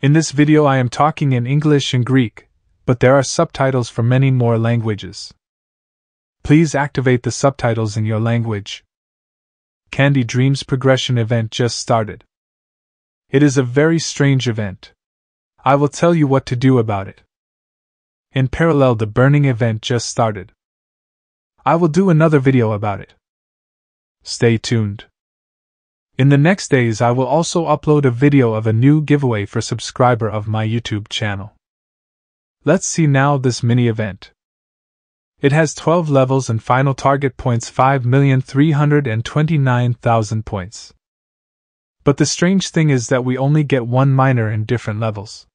In this video I am talking in English and Greek, but there are subtitles for many more languages. Please activate the subtitles in your language. Candy Dreams Progression event just started. It is a very strange event. I will tell you what to do about it. In parallel, the burning event just started. I will do another video about it. Stay tuned. In the next days I will also upload a video of a new giveaway for subscriber of my YouTube channel. Let's see now this mini event. It has 12 levels and final target points 5,329,000 points. But the strange thing is that we only get one miner in different levels.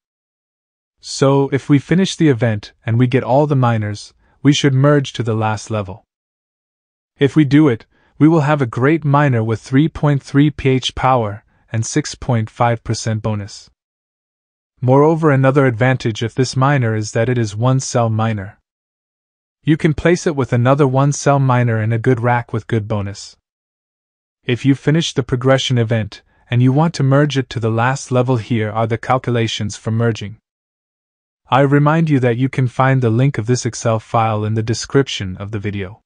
So, if we finish the event and we get all the miners, we should merge to the last level. If we do it, we will have a great miner with 3.3 pH power and 6.5% bonus. Moreover, another advantage of this miner is that it is one cell miner. You can place it with another one cell miner in a good rack with good bonus. If you finish the progression event, and you want to merge it to the last level, here are the calculations for merging. I remind you that you can find the link of this Excel file in the description of the video.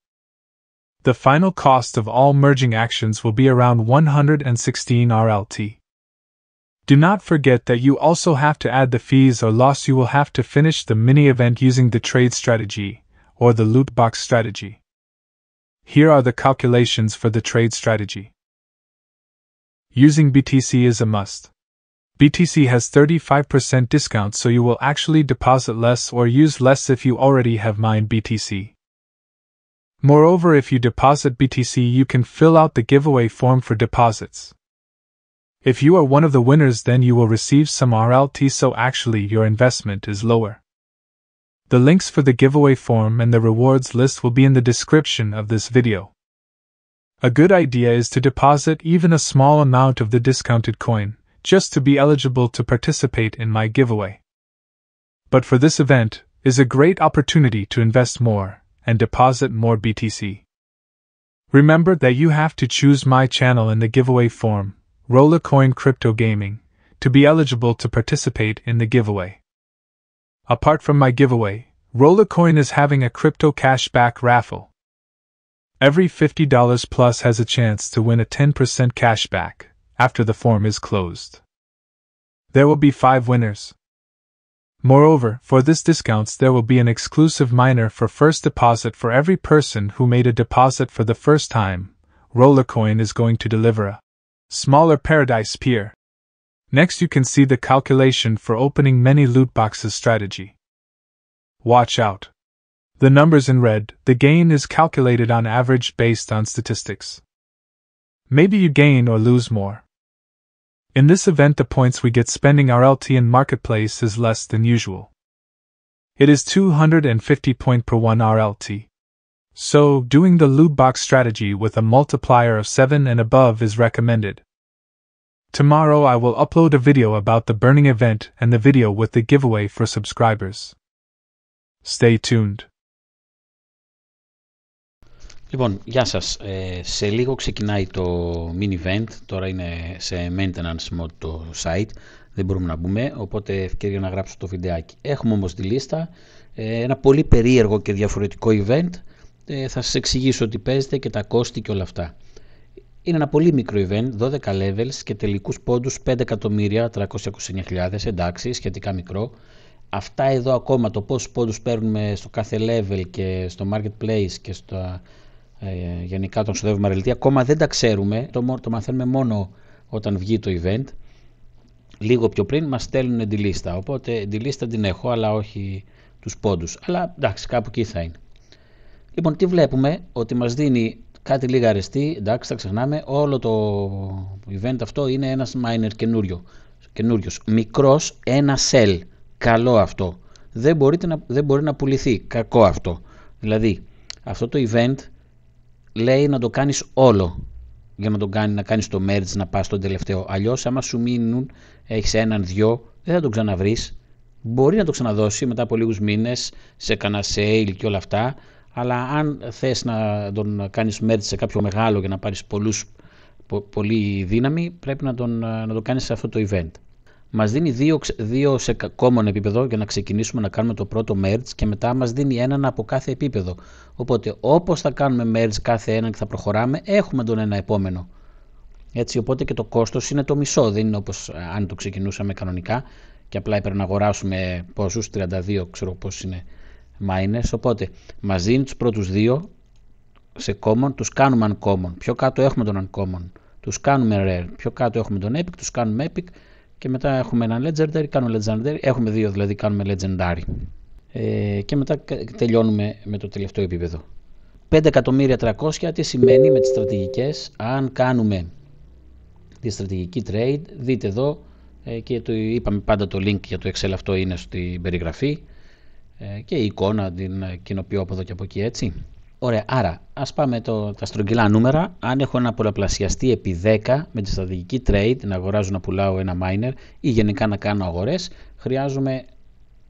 The final cost of all merging actions will be around 116 RLT. Do not forget that you also have to add the fees or loss you will have to finish the mini event using the trade strategy or the loot box strategy. Here are the calculations for the trade strategy. Using BTC is a must. BTC has 35% discount so you will actually deposit less or use less if you already have mined BTC. Moreover, if you deposit BTC, you can fill out the giveaway form for deposits. If you are one of the winners, then you will receive some RLT, so actually your investment is lower. The links for the giveaway form and the rewards list will be in the description of this video. A good idea is to deposit even a small amount of the discounted coin, just to be eligible to participate in my giveaway. But for this event, is a great opportunity to invest more, and deposit more BTC. Remember that you have to choose my channel in the giveaway form, Rollercoin Crypto Gaming, to be eligible to participate in the giveaway. Apart from my giveaway, Rollercoin is having a crypto cashback raffle. Every $50 plus has a chance to win a 10% cashback after the form is closed. There will be five winners, Moreover, for this discounts there will be an exclusive miner for first deposit for every person who made a deposit for the first time. Rollercoin is going to deliver a smaller paradise pier. Next you can see the calculation for opening many loot boxes strategy. Watch out. The numbers in red, the gain is calculated on average based on statistics. Maybe you gain or lose more. In this event the points we get spending our LT in marketplace is less than usual. It is 250 point per 1 RLT. So, doing the loot box strategy with a multiplier of 7 and above is recommended. Tomorrow I will upload a video about the burning event and the video with the giveaway for subscribers. Stay tuned. Λοιπόν, γεια σας. Ε, σε λίγο ξεκινάει το mini event. Τώρα είναι σε maintenance mode το site. Δεν μπορούμε να μπούμε, οπότε ευκαιρία να γράψω το βιντεάκι. Έχουμε όμως τη λίστα. Ε, ένα πολύ περίεργο και διαφορετικό event. Ε, θα σας εξηγήσω τι παίζετε και τα κόστη και όλα αυτά. Είναι ένα πολύ μικρό event, 12 levels και τελικούς πόντους 5.329.000, εντάξει, σχετικά μικρό. Αυτά εδώ ακόμα το πόσους πόντους παίρνουμε στο κάθε level και στο marketplace και στο... Ε, γενικά τον σοδεύουμε αρελτή. Ακόμα δεν τα ξέρουμε, το, το μαθαίνουμε μόνο όταν βγει το event. Λίγο πιο πριν μας στέλνουν τη λίστα, οπότε τη λίστα την έχω, αλλά όχι τους πόντους. Αλλά εντάξει, κάπου εκεί θα είναι. Λοιπόν, τι βλέπουμε, ότι μας δίνει κάτι λίγα αρεστή, εντάξει, θα ξεχνάμε, όλο το event αυτό είναι ένας miner καινούριο, καινούριος, μικρός, ένα cell, καλό αυτό. Δεν, να, δεν μπορεί να πουληθεί, κακό αυτό. Δηλαδή, αυτό το event λέει να το κάνεις όλο για να το κάνει, να κάνεις το merge να πας στον τελευταίο. Αλλιώς άμα σου μείνουν, έχεις έναν, δυο, δεν θα τον ξαναβρεις. Μπορεί να το ξαναδώσει μετά από λίγους μήνες σε κανένα sale και όλα αυτά, αλλά αν θες να τον κάνεις merge σε κάποιο μεγάλο για να πάρεις πολλούς, πολύ δύναμη, πρέπει να τον, να το κάνεις σε αυτό το event. Μας δίνει δύο, δύο σε common επίπεδο για να ξεκινήσουμε να κάνουμε το πρώτο merge και μετά μας δίνει έναν από κάθε επίπεδο. Οπότε όπως θα κάνουμε merge κάθε έναν και θα προχωράμε, έχουμε τον ένα επόμενο. Έτσι, οπότε και το κόστος είναι το μισό. Δεν είναι όπως ε, αν το ξεκινούσαμε κανονικά και απλά έπρεπε να αγοράσουμε πόσους, 32 ξέρω πώς είναι μάινε. Οπότε μας δίνει τους πρώτους δύο σε common, τους κάνουμε uncommon. Πιο κάτω έχουμε τον uncommon. Τους κάνουμε rare. Πιο κάτω έχουμε τον epic, τους κάνουμε epic και μετά έχουμε ένα legendary, κάνουμε legendary, έχουμε δύο δηλαδή, κάνουμε legendary. Ε, και μετά τελειώνουμε με το τελευταίο επίπεδο. 5.300.000 τι σημαίνει με τις στρατηγικές, αν κάνουμε τη στρατηγική trade, δείτε εδώ ε, και το είπαμε πάντα το link για το Excel αυτό είναι στην περιγραφή ε, και η εικόνα την κοινοποιώ από εδώ και από εκεί έτσι. Ωραία, άρα ας πάμε το, τα στρογγυλά νούμερα. Αν έχω ένα πολλαπλασιαστεί επί 10 με τη στρατηγική trade, να αγοράζω να πουλάω ένα miner ή γενικά να κάνω αγορές, χρειάζομαι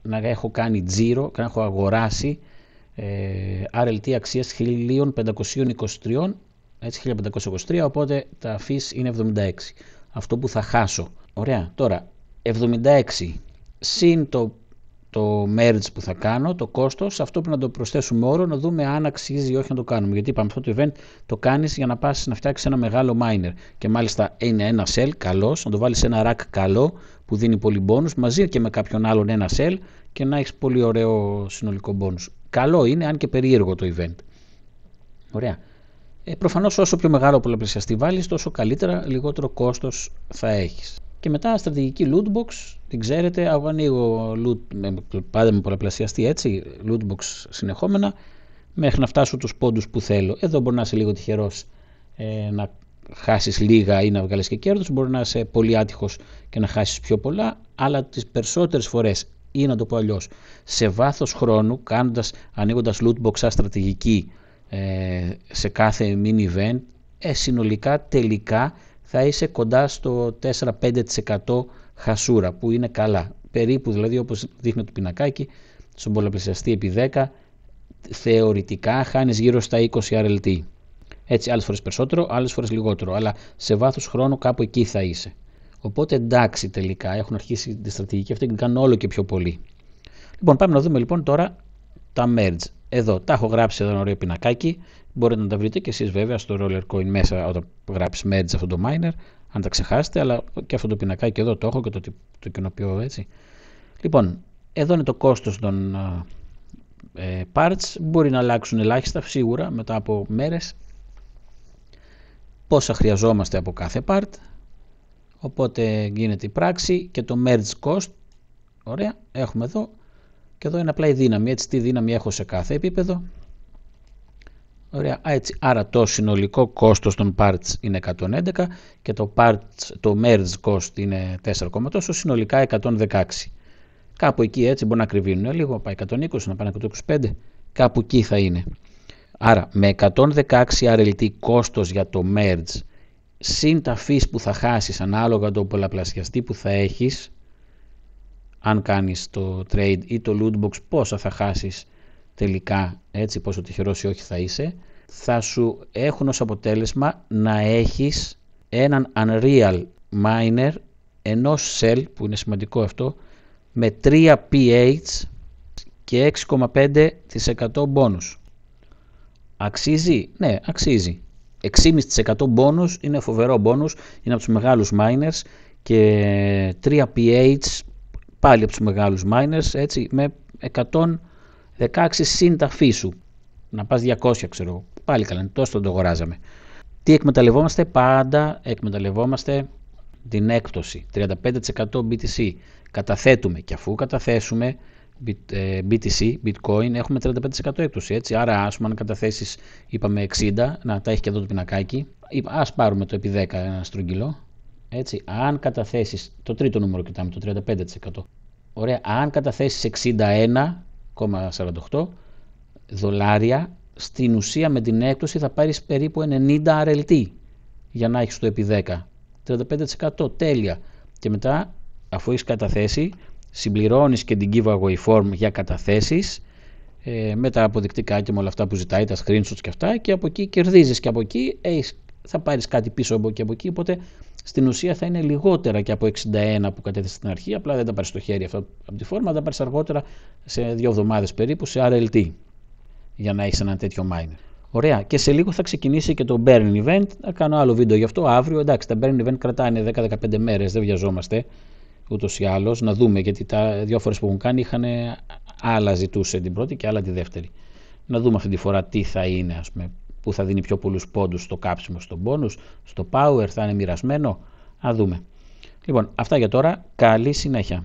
να έχω κάνει τζίρο και να έχω αγοράσει ε, RLT αξία 1523, έτσι 1523, οπότε τα fees είναι 76. Αυτό που θα χάσω. Ωραία, τώρα 76 συν το το merge που θα κάνω, το κόστος, αυτό που να το προσθέσουμε όρο, να δούμε αν αξίζει ή όχι να το κάνουμε. Γιατί είπαμε αυτό το event το κάνεις για να πας να φτιάξεις ένα μεγάλο miner. Και μάλιστα είναι ένα sell, καλός, να το βάλεις ένα rack καλό που δίνει πολύ bonus, μαζί και με κάποιον άλλον ένα sell και να έχεις πολύ ωραίο συνολικό bonus. Καλό είναι, αν και περίεργο το event. Ωραία. Ε, Προφανώς όσο πιο μεγάλο πολλαπλασιαστή βάλεις, τόσο καλύτερα, λιγότερο κόστος θα έχεις. Και μετά στρατηγική lootbox, την ξέρετε, εγώ ανοίγω loot, πάντα με πολλαπλασιαστή έτσι, lootbox συνεχόμενα, μέχρι να φτάσω τους πόντους που θέλω. Εδώ μπορεί να είσαι λίγο τυχερός ε, να χάσεις λίγα ή να βγάλεις και κέρδος, μπορεί να είσαι πολύ άτυχος και να χάσεις πιο πολλά, αλλά τις περισσότερες φορές ή να το πω αλλιώς, σε βάθος χρόνου, κάνοντας, ανοίγοντας loot στρατηγική ε, σε κάθε mini event, ε, συνολικά τελικά θα είσαι κοντά στο 4-5% χασούρα που είναι καλά. Περίπου δηλαδή όπως δείχνει το πινακάκι στον πολλαπλασιαστή επί 10 θεωρητικά χάνεις γύρω στα 20 RLT. Έτσι άλλες φορές περισσότερο, άλλες φορές λιγότερο, αλλά σε βάθος χρόνου κάπου εκεί θα είσαι. Οπότε εντάξει τελικά έχουν αρχίσει τη στρατηγική αυτή και την κάνουν όλο και πιο πολύ. Λοιπόν πάμε να δούμε λοιπόν τώρα τα merge. Εδώ, τα έχω γράψει εδώ ένα ωραίο πινακάκι. Μπορείτε να τα βρείτε και εσείς, βέβαια στο RollerCoin μέσα όταν γράψεις merge αυτό το miner, αν τα ξεχάσετε, αλλά και αυτό το πινακάκι εδώ το έχω και το, το κοινοποιώ έτσι. Λοιπόν, εδώ είναι το κόστος των ε, parts, μπορεί να αλλάξουν ελάχιστα σίγουρα μετά από μέρες. Πόσα χρειαζόμαστε από κάθε part, οπότε γίνεται η πράξη και το merge cost, ωραία, έχουμε εδώ και εδώ είναι απλά η δύναμη. Έτσι, τι δύναμη έχω σε κάθε επίπεδο. Ωραία. Έτσι, άρα το συνολικό κόστος των parts είναι 111 και το, parts, το merge cost είναι 4 τόσο, συνολικά 116. Κάπου εκεί έτσι μπορεί να κρυβίνουν λίγο, πάει 120, να πάει 125, κάπου εκεί θα είναι. Άρα με 116 RLT κόστος για το merge, συν τα που θα χάσεις ανάλογα το πολλαπλασιαστή που θα έχεις, αν κάνεις το trade ή το loot box πόσα θα χάσεις τελικά έτσι πόσο τυχερός ή όχι θα είσαι θα σου έχουν ως αποτέλεσμα να έχεις έναν Unreal Miner ενός cell που είναι σημαντικό αυτό με 3 pH και 6,5% bonus. Αξίζει, ναι αξίζει. 6,5% bonus είναι φοβερό bonus, είναι από τους μεγάλους miners και 3 pH πάλι από τους μεγάλους miners, έτσι, με 116 συν σου Να πας 200 ξέρω, πάλι καλά, τόσο το αγοράζαμε. Τι εκμεταλλευόμαστε, πάντα εκμεταλλευόμαστε την έκπτωση, 35% BTC. Καταθέτουμε και αφού καταθέσουμε BTC, ε, Bitcoin, έχουμε 35% έκπτωση. Έτσι. Άρα, ας πούμε, καταθέσεις, είπαμε 60, να τα έχεις και εδώ το πινακάκι, ας πάρουμε το επί 10 ένα στρογγυλό, έτσι, αν καταθέσεις, το τρίτο νούμερο κοιτάμε, το 35%. Ωραία, αν καταθέσεις 61,48 δολάρια, στην ουσία με την έκπτωση θα πάρεις περίπου 90 RLT για να έχεις το επί 10. 35% τέλεια. Και μετά, αφού έχεις καταθέσει, συμπληρώνεις και την giveaway form για καταθέσεις ε, με τα αποδεικτικά και με όλα αυτά που ζητάει, τα screenshots και αυτά και από εκεί κερδίζεις και από εκεί θα πάρεις κάτι πίσω από εκεί, από εκεί οπότε στην ουσία θα είναι λιγότερα και από 61 που κατέθεσε στην αρχή. Απλά δεν τα πάρεις στο χέρι αυτό από τη φόρμα, τα πάρεις αργότερα σε δύο εβδομάδες περίπου σε RLT για να έχεις ένα τέτοιο miner. Ωραία. Και σε λίγο θα ξεκινήσει και το Burn Event. Θα κάνω άλλο βίντεο γι' αυτό αύριο. Εντάξει, τα Burn Event κρατάνε 10-15 μέρες, δεν βιαζόμαστε ούτως ή άλλως. Να δούμε γιατί τα δύο φορές που έχουν κάνει είχαν ε, άλλα ζητούσε την πρώτη και άλλα τη δεύτερη. Να δούμε αυτή τη φορά τι θα είναι, ας πούμε, που θα δίνει πιο πολλούς πόντους στο κάψιμο, στο bonus, στο power, θα είναι μοιρασμένο. Ας δούμε. Λοιπόν, αυτά για τώρα. Καλή συνέχεια.